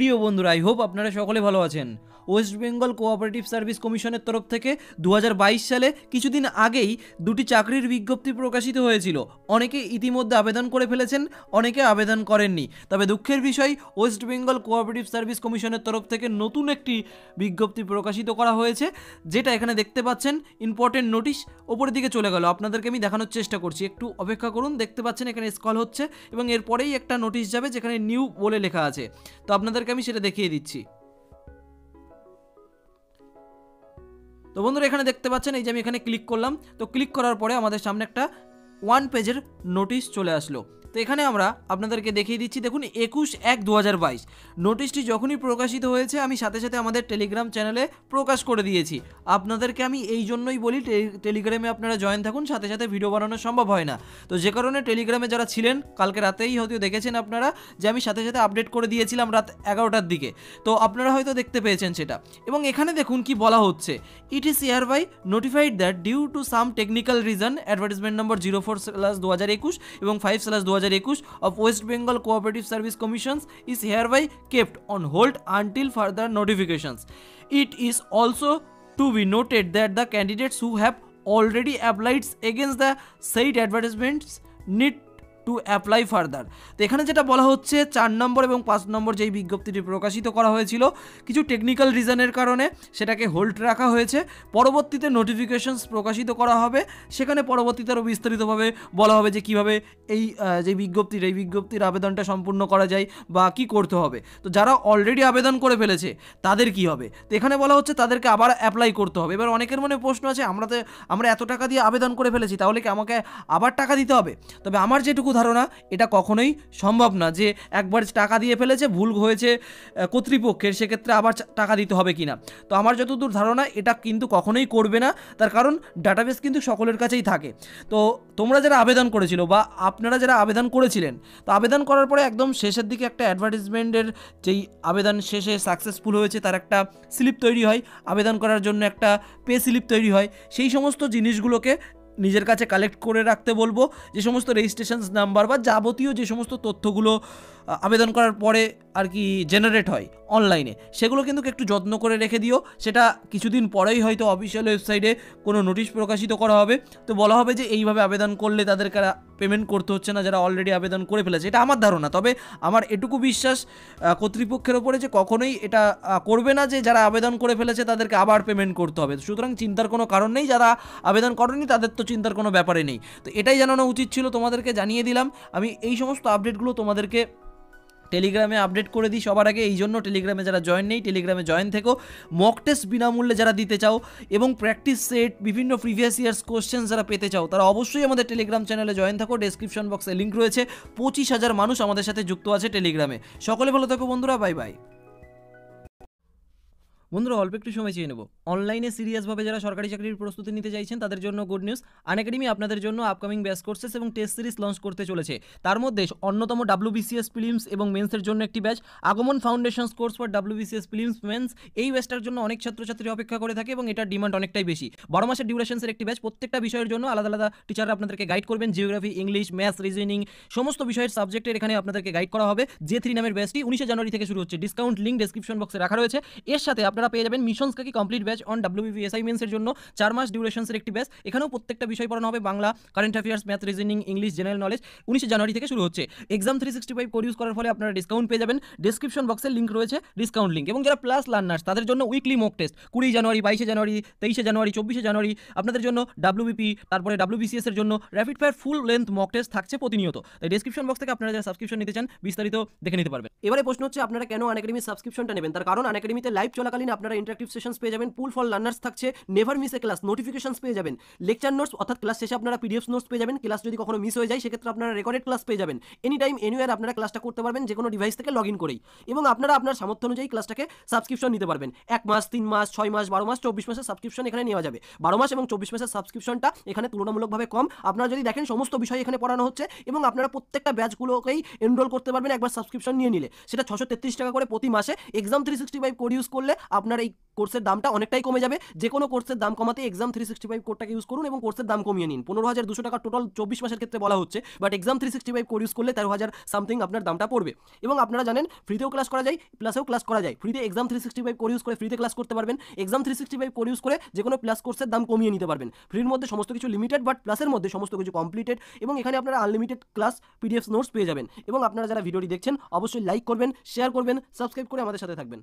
প্রিয় বন্ধুরা I hope আপনারা সকলে ভালো আছেন ওয়েস্ট বেঙ্গল কোঅপারেটিভ সার্ভিস কমিশনের তরফ থেকে দু সালে কিছুদিন আগেই দুটি চাকরির বিজ্ঞপ্তি প্রকাশিত হয়েছিল অনেকে ইতিমধ্যে আবেদন করে ফেলেছেন অনেকে আবেদন করেননি তবে দুঃখের বিষয় ওয়েস্ট বেঙ্গল কোঅপারেটিভ সার্ভিস কমিশনের তরফ থেকে নতুন একটি বিজ্ঞপ্তি প্রকাশিত করা হয়েছে যেটা এখানে দেখতে পাচ্ছেন ইম্পর্টেন্ট নোটিশ ওপরের দিকে চলে গেল আপনাদেরকে আমি দেখানোর চেষ্টা করছি একটু অপেক্ষা করুন দেখতে পাচ্ছেন এখানে স্কল হচ্ছে এবং এরপরেই একটা নোটিশ যাবে যেখানে নিউ বলে লেখা আছে তো আপনাদেরকে আমি সেটা দেখিয়ে দিচ্ছি তো বন্ধুরা এখানে দেখতে পাচ্ছেন এই যে আমি এখানে ক্লিক করলাম তো ক্লিক করার পরে আমাদের সামনে একটা ওয়ান পেজের নোটিশ চলে আসলো তো এখানে আমরা আপনাদেরকে দেখিয়ে দিচ্ছি দেখুন একুশ এক দু নোটিশটি যখনই প্রকাশিত হয়েছে আমি সাথে সাথে আমাদের টেলিগ্রাম চ্যানেলে প্রকাশ করে দিয়েছি আপনাদেরকে আমি এই জন্যই বলি টেলিগ্রামে আপনারা জয়েন থাকুন সাথে সাথে ভিডিও বানানো সম্ভব হয় না তো যে কারণে টেলিগ্রামে যারা ছিলেন কালকে রাতেই হয়তো দেখেছেন আপনারা যে আমি সাথে সাথে আপডেট করে দিয়েছিলাম রাত এগারোটার দিকে তো আপনারা হয়তো দেখতে পেয়েছেন সেটা এবং এখানে দেখুন কি বলা হচ্ছে it is hereby notified that due to some technical reason advertisement number zero four slash দু এবং ফাইভ স্লাস দু 2021 of West Bengal Cooperative Service Commissions is hereby kept on hold until further notifications. It is also to be noted that the candidates who have already applied against the said advertisements need to apply further তো এখানে যেটা বলা হচ্ছে চার নম্বর এবং পাঁচ নম্বর যেই বিজ্ঞপ্তিটি প্রকাশিত করা হয়েছিল কিছু টেকনিক্যাল রিজনের কারণে সেটাকে হোল্ড রাখা হয়েছে পরবর্তীতে নোটিফিকেশনস প্রকাশিত করা হবে সেখানে পরবর্তীতে আরও বিস্তারিতভাবে বলা হবে যে কিভাবে এই যে বিজ্ঞপ্তির এই বিজ্ঞপ্তির আবেদনটা সম্পূর্ণ করা যায় বা কি করতে হবে তো যারা অলরেডি আবেদন করে ফেলেছে তাদের কি হবে তো এখানে বলা হচ্ছে তাদেরকে আবার অ্যাপ্লাই করতে হবে এবার অনেকের মনে প্রশ্ন আছে আমরা তো আমরা এত টাকা দিয়ে আবেদন করে ফেলেছি তাহলে কি আমাকে আবার টাকা দিতে হবে তবে আমার যেটুকু ধারণা এটা কখনোই সম্ভব না যে একবার টাকা দিয়ে ফেলেছে ভুল হয়েছে কর্তৃপক্ষের সেক্ষেত্রে আবার টাকা দিতে হবে কি না তো আমার যতদূর ধারণা এটা কিন্তু কখনোই করবে না তার কারণ ডাটাবেস কিন্তু সকলের কাছেই থাকে তো তোমরা যারা আবেদন করেছিল বা আপনারা যারা আবেদন করেছিলেন তো আবেদন করার পরে একদম শেষের দিকে একটা অ্যাডভার্টিসমেন্টের যেই আবেদন শেষে সাকসেসফুল হয়েছে তার একটা স্লিপ তৈরি হয় আবেদন করার জন্য একটা পে স্লিপ তৈরি হয় সেই সমস্ত জিনিসগুলোকে নিজের কাছে কালেক্ট করে রাখতে বলবো যে সমস্ত রেজিস্ট্রেশন নাম্বার বা যাবতীয় যে সমস্ত তথ্যগুলো আবেদন করার পরে আর কি জেনারেট হয় অনলাইনে সেগুলো কিন্তু একটু যত্ন করে রেখে দিও সেটা কিছুদিন পরেই হয়তো অফিসিয়াল ওয়েবসাইটে কোনো নোটিশ প্রকাশিত করা হবে তো বলা হবে যে এইভাবে আবেদন করলে তাদেরকে পেমেন্ট করতে হচ্ছে না যারা অলরেডি আবেদন করে ফেলেছে এটা আমার ধারণা তবে আমার এটুকু বিশ্বাস কর্তৃপক্ষের ওপরে যে কখনোই এটা করবে না যে যারা আবেদন করে ফেলেছে তাদেরকে আবার পেমেন্ট করতে হবে সুতরাং চিন্তার কোনো কারণ নেই যারা আবেদন করেনি তাদের তো চিন্তার কোনো ব্যাপারে নেই তো এটাই জানানো উচিত ছিল তোমাদেরকে জানিয়ে দিলাম আমি এই সমস্ত আপডেটগুলো তোমাদেরকে টেলিগ্রামে আপডেট করে দিই সবার আগে এই জন্য টেলিগ্রামে যারা জয়েন নেই টেলিগ্রামে জয়েন থেকো মক টেস্ট বিনামূল্যে যারা দিতে চাও এবং প্র্যাকটিস সেট বিভিন্ন প্রিভিয়াস ইয়ার্স কোশ্চেন যারা পেতে চাও তারা অবশ্যই আমাদের টেলিগ্রাম চ্যানেলে জয়েন থাকো ডেসক্রিপশন বক্সে লিঙ্ক রয়েছে পঁচিশ হাজার মানুষ আমাদের সাথে যুক্ত আছে টেলিগ্রামে সকলে ভালো থাকো বন্ধুরা বাই বাই বন্ধুরা অল্প একটু সময় চেয়ে নেব অনলাইনে সিরিয়াসভাবে যারা সরকারি চাকরির প্রস্তুতি নিতে চাইছেন তাদের জন্য গুড নিউজ আনএকাডেমি আপনাদের জন্য আপকামিং ব্যাস কোর্সেস এবং টেস্ট সিরিজ লঞ্চ করতে চলেছে তার মধ্যে অন্যতম ডাব্লিউবিসিএস ফিলিমস এবং মেন্সের জন্য একটি ব্যাচ আগমন foundation course for BCS prelims mains এই ব্যাচটার জন্য অনেক ছাত্রছাত্রী অপেক্ষা করে থাকে এবং এটার ডিমান্ড অনেকটাই বেশি বারো মাসের ডিউরেশনসের একটি ব্যাচ প্রত্যেকটা বিষয়ের জন্য আলাদা আলাদা টিচাররা আপনাদেরকে গাইড করবেন জিওগ্রাফি ইংলিশ ম্যাথ রিজনিং সমস্ত বিষয়ের সাবজেক্টের এখানে আপনাদেরকে গাইড করা হবে জে থ্রি নামের ব্যাচটি উনিশে জানুয়ারি থেকে শুরু হচ্ছে ডিসকাউন্ট লিঙ্ক ডিসক্রিপশন বক্সে রাখা রয়েছে এর সাথে আপনার আপনারা পেয়ে যাবেন মিশন কাকি কমপ্লিট ব্যাচ অন ডাব্লিউবিএসআই মেন্সের জন্য চার মাস ডিউরেশনসের একটি ব্যাচ এখানেও প্রত্যেকটা বিষয় পড়ানো হবে Bangla current affairs math reasoning English general knowledge উনিশে জানুয়ারি থেকে শুরু হচ্ছে exam three sixty five code use করার ফলে আপনারা ডিসকাউন্ট পেয়ে যাবেন ডিসক্রিপশন বক্সের লিঙ্ক রয়েছে ডিসকাউন্ট লিঙ্ক এবং যারা প্লাস লার্নার্স তাদের জন্য উইকলি মক টেস্ট কুড়ি জানুয়ারি বাইশে জানুয়ারি তেইশে জানুয়ারি চব্বিশে জানুয়ারি আপনাদের জন্য ডাব্লিউবিপি তারপরে ডাব্লিউবিসিএস এর জন্য rapid fire full length mock test থাকছে প্রতিনিয়ত তাই ডিসক্রিপশন বক্স থেকে আপনারা যারা সাবস্ক্রিপশন নিতে চান বিস্তারিত দেখে নিতে পারবেন এবারে প্রশ্ন হচ্ছে আপনারা কেন আন সাবস্ক্রিপশনটা নেবেন তার কারণ আন লাইভ চলাকালীন আপনারা ইন্টারাক্টিভ সেশন পেয়ে যাবেন পুল ফর লার্নার্স থাকছে never miss a class notification পেয়ে যাবেন লেকচার নোটস অর্থাৎ ক্লাস শেষে আপনারা পিডিএফ নোটস পেয়ে যাবেন ক্লাস যদি কখনো মিস হয়ে যায় সেক্ষেত্রে আপনারা রেকর্ডেড ক্লাস পেয়ে যাবেন এনি টাইম এনিওয়ার আপনারা ক্লাসটা করতে পারবেন যে কোনো ডিভাইস থেকে লগ ইন করেই এবং আপনারা আপনার সামর্থ্য অনুযায়ী ক্লাসটাকে সাবস্ক্রিপশন নিতে পারবেন এক মাস তিন মাস ছয় মাস বারো মাস চব্বিশ মাসের সাবস্ক্রিপশন এখানে নেওয়া যাবে বারো মাস এবং চব্বিশ মাসের সাবস্ক্রিপশনটা এখানে তুলনামূলকভাবে কম আপনারা যদি দেখেন সমস্ত বিষয় এখানে পড়ানো হচ্ছে এবং আপনারা প্রত্যেকটা ব্যাচগুলোকেই এনরোল করতে পারবেন একবার সাবস্ক্রিপশন নিয়ে নিলে সেটা ছশো তেত্রিশ টাকা করে প্রতি মাসে exam three sixty five code use করলে আপনার এই কোর্সের দামটা অনেকটাই কমে যাবে যে কোনো কোর্সের দাম কমাতে এক্সাম থ্রি সিক্সটি ফাইভ কোডটাকে ইউজ করুন এবং কোর্সের দাম কমিয়ে নিন পনেরো হাজার দুশো টাকা টোটাল চব্বিশ মাসের ক্ষেত্রে বলা হচ্ছে but exam three sixty five code use করলে তেরো হাজার সামথিং আপনার দামটা পড়বে এবং আপনারা জানেন ফ্রিতেও ক্লাস করা যায় প্লাসেও ক্লাস করা যায় ফ্রিতে exam three sixty five code use করে ফ্রিতে ক্লাস করতে পারবেন exam three sixty five code use করে যে কোনো প্লাস কোর্সের দাম কমিয়ে নিতে পারবেন ফ্রির মধ্যে সমস্ত কিছু লিমিটেড বাট প্লাসের মধ্যে সমস্ত কিছু কমপ্লিটেড এবং এখানে আপনারা আনলিমিটেড ক্লাস পিডিএফ নোটস পেয়ে যাবেন এবং আপনারা যারা ভিডিওটি দেখছেন অবশ্যই লাইক করবেন শেয়ার করবেন সাবস্ক্রাইব করে আমাদের সাথে থাকবেন